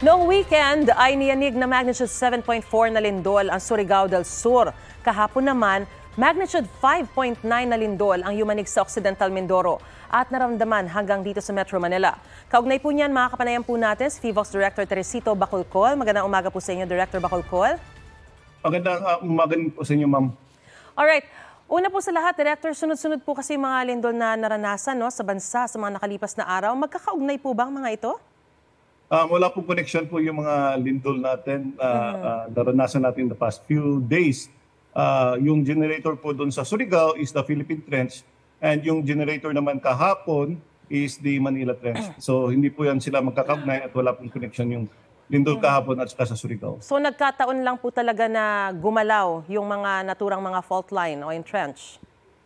Noong weekend ay niyanig na magnitude 7.4 na lindol ang Surigao del Sur. Kahapon naman, magnitude 5.9 na lindol ang yumanig sa Occidental Mindoro at naramdaman hanggang dito sa Metro Manila. Kaugnay po niyan, mga kapanayan po natin, si FIVOX Director Teresito Bacolcol. Magandang umaga po sa inyo, Director Bacolcol. Magandang uh, ah, umaga po sa inyo, ma'am. Alright. Una po sa lahat, Director, sunod-sunod po kasi mga lindol na naranasan no, sa bansa sa mga nakalipas na araw. Magkakaugnay po ba ang mga ito? Um, wala pong connection po yung mga lindol natin uh, mm-hmm. uh, naranasan natin the past few days. Uh, yung generator po doon sa Surigao is the Philippine Trench and yung generator naman kahapon is the Manila Trench. Mm. So hindi po yan sila magkakagnay at wala pong connection yung lindol mm. kahapon at saka sa Surigao. So nagkataon lang po talaga na gumalaw yung mga naturang mga fault line o entrench?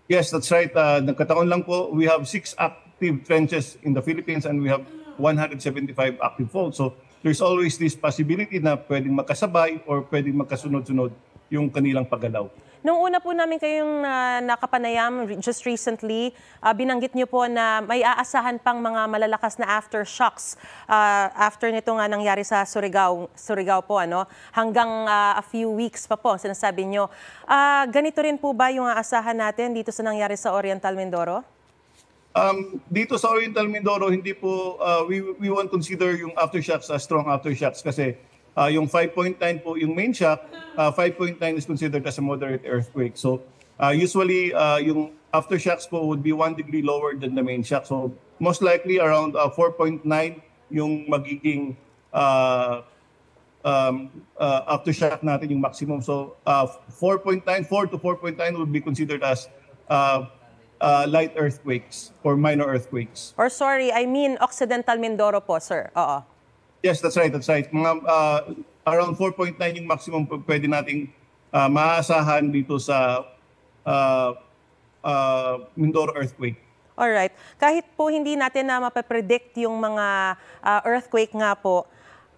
Yes, that's right. Uh, nagkataon lang po. We have six active trenches in the Philippines and we have 175 active faults. So there's always this possibility na pwedeng magkasabay or pwedeng magkasunod-sunod yung kanilang paggalaw. Nung una po namin kayong uh, nakapanayam just recently, uh, binanggit niyo po na may aasahan pang mga malalakas na aftershocks uh, after nito nga nangyari sa Surigao, Surigao po ano, hanggang uh, a few weeks pa po sinasabi niyo. Uh, ganito rin po ba yung aasahan natin dito sa nangyari sa Oriental Mindoro? Um, dito sa Oriental Mindoro, hindi po, uh, we, we won't consider yung aftershocks as strong aftershocks kasi uh, yung 5.9 po, yung main shock, uh, 5.9 is considered as a moderate earthquake. So uh, usually, uh, yung aftershocks po would be 1 degree lower than the main shock. So most likely around uh, 4.9 yung magiging uh, um, uh, aftershock natin yung maximum. So uh, 4.9, 4 to 4.9 would be considered as uh, uh, light earthquakes or minor earthquakes. Or sorry, I mean Occidental Mindoro po, sir. Oo. Yes, that's right, that's right. Mga uh, around 4.9 yung maximum pwede nating uh, maasahan dito sa uh, uh, Mindoro earthquake. All right. Kahit po hindi natin na mapapredict yung mga uh, earthquake nga po,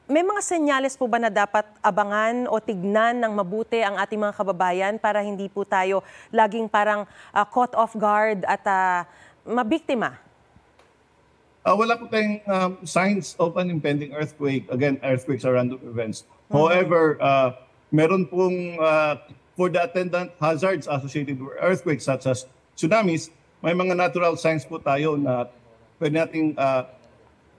may mga senyales po ba na dapat abangan o tignan ng mabuti ang ating mga kababayan para hindi po tayo laging parang uh, caught off guard at uh, mabiktima? Uh, wala po tayong um, signs of an impending earthquake. Again, earthquakes are random events. Mm-hmm. However, uh, meron pong uh, for the attendant hazards associated with earthquakes such as tsunamis, may mga natural signs po tayo na pwede nating uh,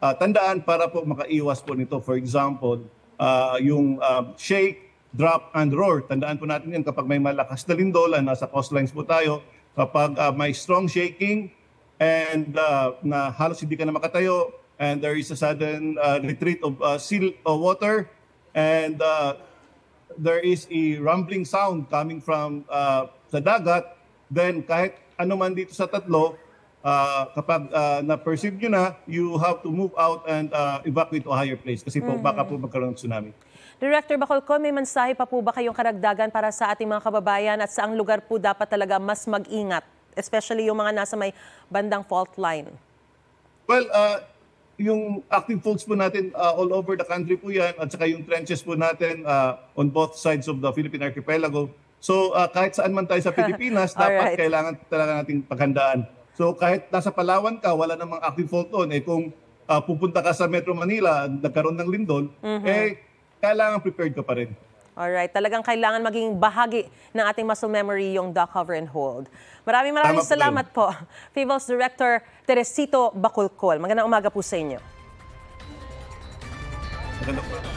uh, tandaan para po makaiwas po nito. For example, uh, yung uh, shake, drop, and roar. Tandaan po natin yan kapag may malakas na lindola, nasa coastlines po tayo. Kapag uh, may strong shaking and uh, na halos hindi ka na makatayo and there is a sudden uh, retreat of uh, seal uh, water and uh, there is a rumbling sound coming from uh, sa dagat, then kahit ano man dito sa tatlo, Ah, kapag uh, na-perceive nyo na, you have to move out and uh, evacuate to a higher place kasi po mm-hmm. baka po mm. magkaroon ng tsunami. Director Bacolcon, may mensahe pa po ba kayong karagdagan para sa ating mga kababayan at saang lugar po dapat talaga mas mag-ingat, especially yung mga nasa may bandang fault line? Well, uh, yung active faults po natin uh, all over the country po yan at saka yung trenches po natin uh, on both sides of the Philippine archipelago. So uh, kahit saan man tayo sa Pilipinas, dapat right. kailangan talaga nating paghandaan So kahit nasa Palawan ka, wala namang active fault doon. Eh kung uh, pupunta ka sa Metro Manila, nagkaroon ng lindol, mm-hmm. eh kailangan prepared ka pa rin. Alright, talagang kailangan maging bahagi ng ating muscle memory yung duck cover and hold. Maraming maraming Tama salamat po, po. Fables Director Teresito Bakulkol. Magandang umaga po sa inyo. Magandang umaga